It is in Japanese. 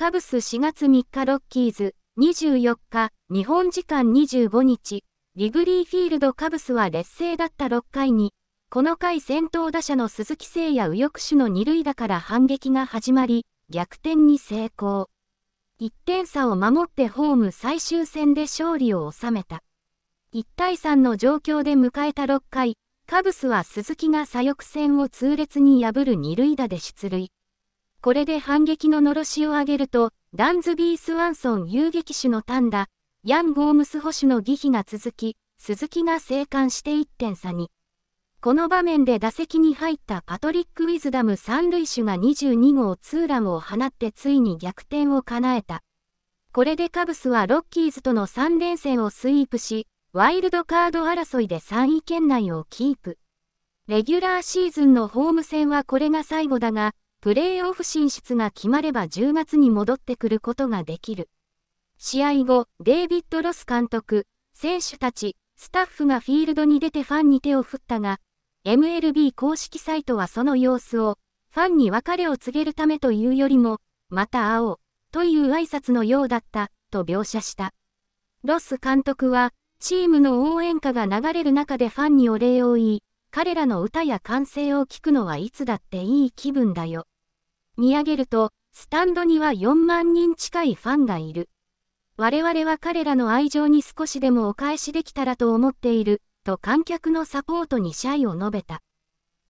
カブス4月3日ロッキーズ、24日、日本時間25日、リグリーフィールドカブスは劣勢だった6回に、この回先頭打者の鈴木誠也右翼手の二塁打から反撃が始まり、逆転に成功。1点差を守ってホーム最終戦で勝利を収めた。1対3の状況で迎えた6回、カブスは鈴木が左翼線を痛烈に破る二塁打で出塁。これで反撃ののろしを上げると、ダンズビー・スワンソン遊撃手の単打、ヤン・ゴームス捕手の儀比が続き、鈴木が生還して1点差に。この場面で打席に入ったパトリック・ウィズダム三塁手が22号ツーランを放ってついに逆転を叶えた。これでカブスはロッキーズとの3連戦をスイープし、ワイルドカード争いで3位圏内をキープ。レギュラーシーズンのホーム戦はこれが最後だが、プレーオフ進出が決まれば10月に戻ってくることができる。試合後、デイビッド・ロス監督、選手たち、スタッフがフィールドに出てファンに手を振ったが、MLB 公式サイトはその様子を、ファンに別れを告げるためというよりも、また会おう、という挨拶のようだった、と描写した。ロス監督は、チームの応援歌が流れる中でファンにお礼を言い、彼らの歌や歓声を聞くのはいつだっていい気分だよ。見上げると、スタンドには4万人近いファンがいる。我々は彼らの愛情に少しでもお返しできたらと思っている、と観客のサポートに謝意を述べた。